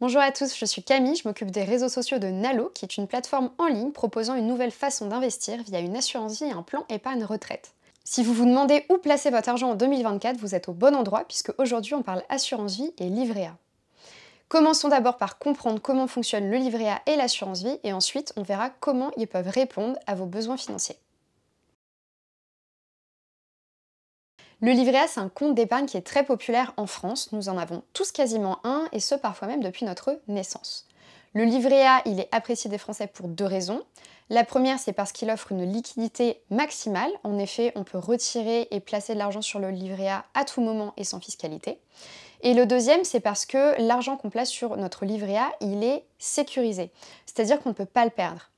Bonjour à tous, je suis Camille, je m'occupe des réseaux sociaux de Nalo, qui est une plateforme en ligne proposant une nouvelle façon d'investir via une assurance vie et un plan une retraite. Si vous vous demandez où placer votre argent en 2024, vous êtes au bon endroit puisque aujourd'hui on parle assurance vie et livret A. Commençons d'abord par comprendre comment fonctionnent le livret A et l'assurance vie et ensuite on verra comment ils peuvent répondre à vos besoins financiers. Le livret A, c'est un compte d'épargne qui est très populaire en France. Nous en avons tous quasiment un, et ce parfois même depuis notre naissance. Le livret A, il est apprécié des Français pour deux raisons. La première, c'est parce qu'il offre une liquidité maximale. En effet, on peut retirer et placer de l'argent sur le livret A à tout moment et sans fiscalité. Et le deuxième, c'est parce que l'argent qu'on place sur notre livret A, il est sécurisé. C'est-à-dire qu'on ne peut pas le perdre.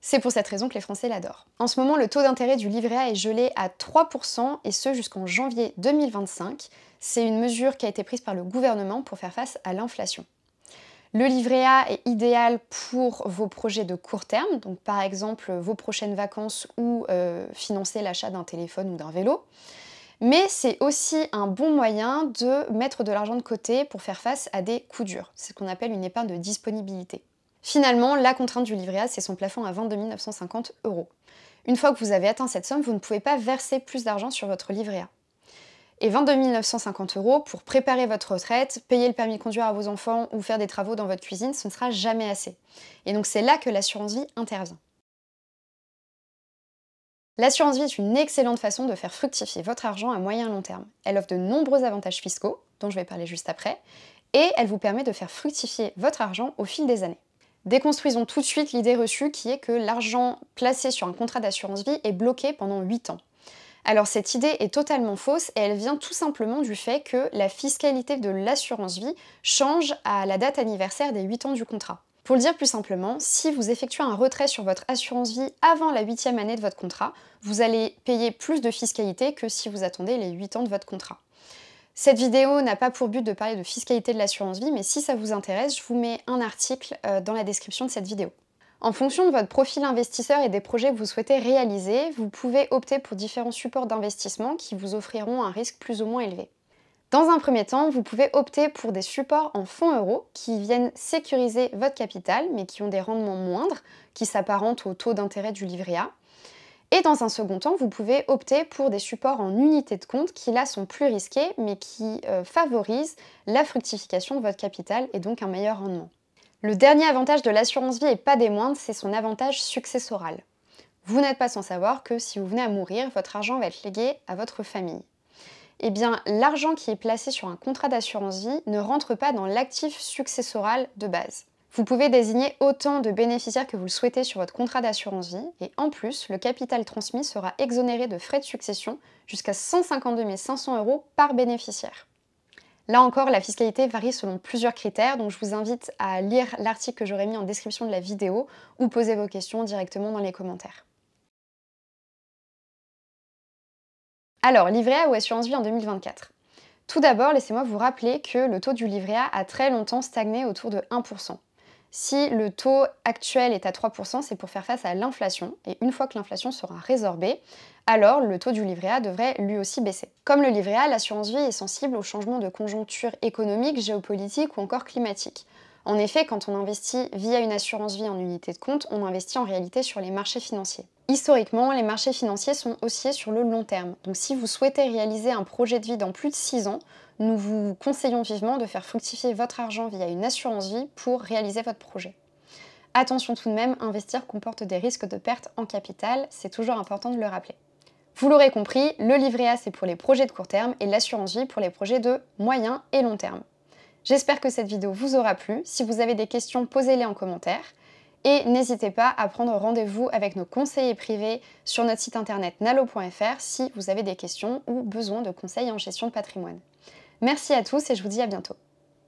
C'est pour cette raison que les Français l'adorent. En ce moment, le taux d'intérêt du livret A est gelé à 3% et ce jusqu'en janvier 2025. C'est une mesure qui a été prise par le gouvernement pour faire face à l'inflation. Le livret A est idéal pour vos projets de court terme, donc par exemple vos prochaines vacances ou euh, financer l'achat d'un téléphone ou d'un vélo. Mais c'est aussi un bon moyen de mettre de l'argent de côté pour faire face à des coups durs. C'est ce qu'on appelle une épargne de disponibilité. Finalement, la contrainte du livret A, c'est son plafond à 22 950 euros. Une fois que vous avez atteint cette somme, vous ne pouvez pas verser plus d'argent sur votre livret A. Et 22 950 euros pour préparer votre retraite, payer le permis de conduire à vos enfants ou faire des travaux dans votre cuisine, ce ne sera jamais assez. Et donc c'est là que l'assurance vie intervient. L'assurance vie est une excellente façon de faire fructifier votre argent à moyen et long terme. Elle offre de nombreux avantages fiscaux, dont je vais parler juste après, et elle vous permet de faire fructifier votre argent au fil des années. Déconstruisons tout de suite l'idée reçue qui est que l'argent placé sur un contrat d'assurance vie est bloqué pendant 8 ans. Alors cette idée est totalement fausse et elle vient tout simplement du fait que la fiscalité de l'assurance vie change à la date anniversaire des 8 ans du contrat. Pour le dire plus simplement, si vous effectuez un retrait sur votre assurance vie avant la huitième année de votre contrat, vous allez payer plus de fiscalité que si vous attendez les 8 ans de votre contrat. Cette vidéo n'a pas pour but de parler de fiscalité de l'assurance vie, mais si ça vous intéresse, je vous mets un article euh, dans la description de cette vidéo. En fonction de votre profil investisseur et des projets que vous souhaitez réaliser, vous pouvez opter pour différents supports d'investissement qui vous offriront un risque plus ou moins élevé. Dans un premier temps, vous pouvez opter pour des supports en fonds euros qui viennent sécuriser votre capital mais qui ont des rendements moindres, qui s'apparentent au taux d'intérêt du livret A. Et dans un second temps, vous pouvez opter pour des supports en unité de compte qui là sont plus risqués mais qui euh, favorisent la fructification de votre capital et donc un meilleur rendement. Le dernier avantage de l'assurance vie et pas des moindres, c'est son avantage successoral. Vous n'êtes pas sans savoir que si vous venez à mourir, votre argent va être légué à votre famille. Eh bien, l'argent qui est placé sur un contrat d'assurance vie ne rentre pas dans l'actif successoral de base. Vous pouvez désigner autant de bénéficiaires que vous le souhaitez sur votre contrat d'assurance vie et en plus, le capital transmis sera exonéré de frais de succession jusqu'à 152 500 euros par bénéficiaire. Là encore, la fiscalité varie selon plusieurs critères, donc je vous invite à lire l'article que j'aurai mis en description de la vidéo ou poser vos questions directement dans les commentaires. Alors, livret A ou assurance vie en 2024 Tout d'abord, laissez-moi vous rappeler que le taux du livret A a très longtemps stagné autour de 1%. Si le taux actuel est à 3%, c'est pour faire face à l'inflation. Et une fois que l'inflation sera résorbée, alors le taux du livret A devrait lui aussi baisser. Comme le livret A, l'assurance vie est sensible aux changements de conjoncture économique, géopolitique ou encore climatique. En effet, quand on investit via une assurance vie en unité de compte, on investit en réalité sur les marchés financiers. Historiquement, les marchés financiers sont haussiers sur le long terme. Donc si vous souhaitez réaliser un projet de vie dans plus de 6 ans, nous vous conseillons vivement de faire fructifier votre argent via une assurance vie pour réaliser votre projet. Attention tout de même, investir comporte des risques de perte en capital, c'est toujours important de le rappeler. Vous l'aurez compris, le livret A c'est pour les projets de court terme et l'assurance vie pour les projets de moyen et long terme. J'espère que cette vidéo vous aura plu. Si vous avez des questions, posez-les en commentaire. Et n'hésitez pas à prendre rendez-vous avec nos conseillers privés sur notre site internet nalo.fr si vous avez des questions ou besoin de conseils en gestion de patrimoine. Merci à tous et je vous dis à bientôt.